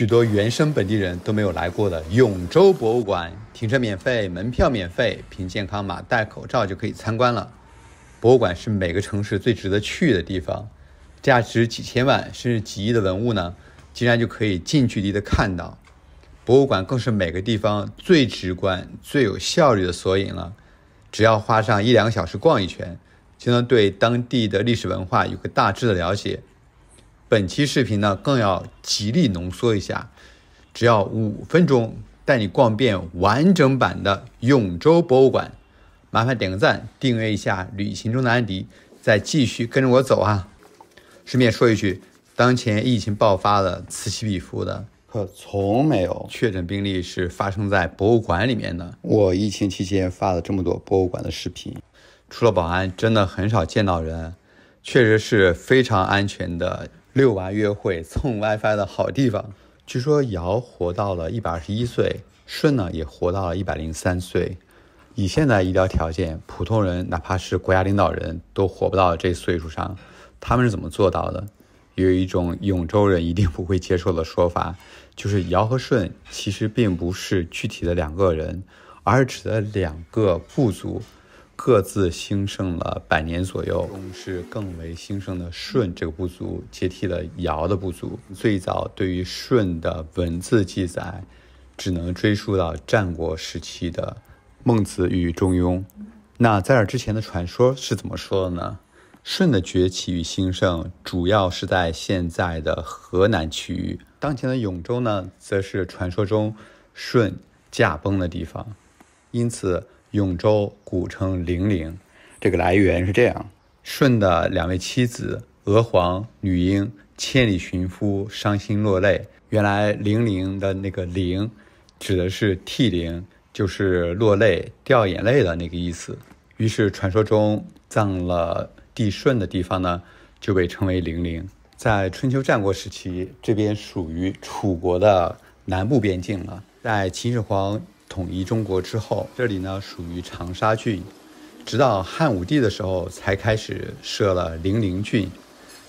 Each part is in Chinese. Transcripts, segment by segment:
许多原生本地人都没有来过的永州博物馆，停车免费，门票免费，凭健康码、戴口罩就可以参观了。博物馆是每个城市最值得去的地方，价值几千万甚至几亿的文物呢，竟然就可以近距离的看到。博物馆更是每个地方最直观、最有效率的索引了，只要花上一两个小时逛一圈，就能对当地的历史文化有个大致的了解。本期视频呢，更要极力浓缩一下，只要五分钟，带你逛遍完整版的永州博物馆。麻烦点个赞，订阅一下《旅行中的安迪》，再继续跟着我走啊！顺便说一句，当前疫情爆发了，此起彼伏的，可从没有确诊病例是发生在博物馆里面的。我疫情期间发了这么多博物馆的视频，除了保安，真的很少见到人，确实是非常安全的。遛娃约会蹭 WiFi 的好地方。据说尧活到了一百二十一岁，舜呢也活到了一百零三岁。以现在医疗条件，普通人哪怕是国家领导人都活不到这岁数上，他们是怎么做到的？有一种永州人一定不会接受的说法，就是尧和舜其实并不是具体的两个人，而是指的两个部族。各自兴盛了百年左右，是更为兴盛的舜这个部族接替了尧的部族。最早对于舜的文字记载，只能追溯到战国时期的《孟子》与《中庸》。那在这之前的传说是怎么说的呢？舜的崛起与兴盛主要是在现在的河南区域，当前的永州呢，则是传说中舜驾崩的地方，因此。永州古称零陵，这个来源是这样：舜的两位妻子娥皇、女英千里寻夫，伤心落泪。原来零陵的那个“陵，指的是涕零，就是落泪、掉眼泪的那个意思。于是传说中葬了帝舜的地方呢，就被称为零陵。在春秋战国时期，这边属于楚国的南部边境了。在秦始皇。统一中国之后，这里呢属于长沙郡，直到汉武帝的时候才开始设了零陵郡，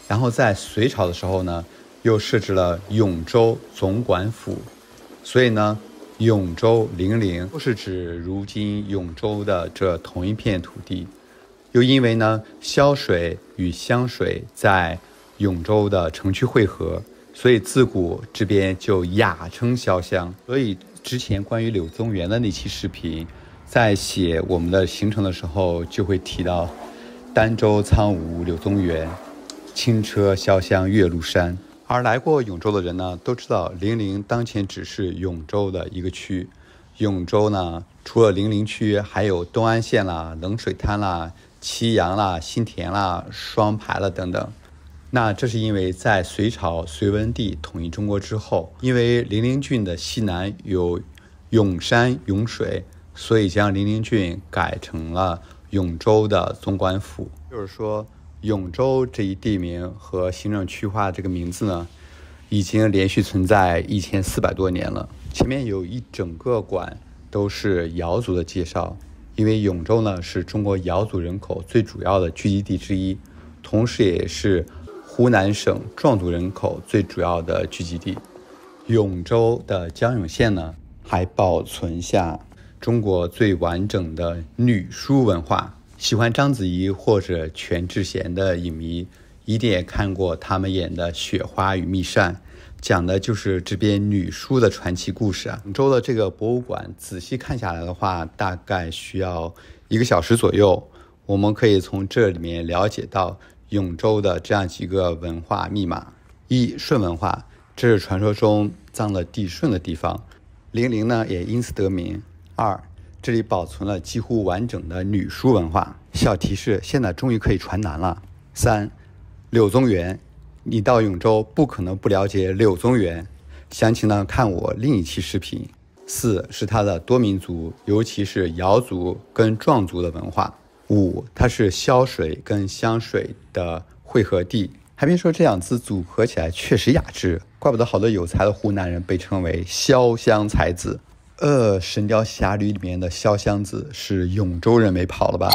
然后在隋朝的时候呢，又设置了永州总管府，所以呢，永州、零陵都是指如今永州的这同一片土地。又因为呢，潇水与湘水在永州的城区汇合，所以自古这边就雅称潇湘。所以。之前关于柳宗元的那期视频，在写我们的行程的时候就会提到，儋州苍梧柳宗元，轻车潇湘岳麓山。而来过永州的人呢，都知道零陵当前只是永州的一个区，永州呢，除了零陵区，还有东安县啦、冷水滩啦、祁阳啦、新田啦、双牌啦等等。那这是因为在隋朝隋文帝统一中国之后，因为零陵郡的西南有永山永水，所以将零陵郡改成了永州的总管府。就是说，永州这一地名和行政区划这个名字呢，已经连续存在一千四百多年了。前面有一整个馆都是瑶族的介绍，因为永州呢是中国瑶族人口最主要的聚集地之一，同时也是。湖南省壮族人口最主要的聚集地，永州的江永县呢，还保存下中国最完整的女书文化。喜欢章子怡或者全智贤的影迷，一定也看过他们演的《雪花与蜜扇》，讲的就是这边女书的传奇故事啊。永州的这个博物馆，仔细看下来的话，大概需要一个小时左右。我们可以从这里面了解到。永州的这样几个文化密码：一、舜文化，这是传说中葬了帝舜的地方，零陵呢也因此得名；二、这里保存了几乎完整的女书文化，小提示：现在终于可以传男了；三、柳宗元，你到永州不可能不了解柳宗元，详情呢看我另一期视频；四是它的多民族，尤其是瑶族跟壮族的文化。五，它是潇水跟湘水的汇合地。还别说，这两字组合起来确实雅致，怪不得好多有才的湖南人被称为“潇湘才子”。呃，《神雕侠侣》里面的潇湘子是永州人没跑了吧？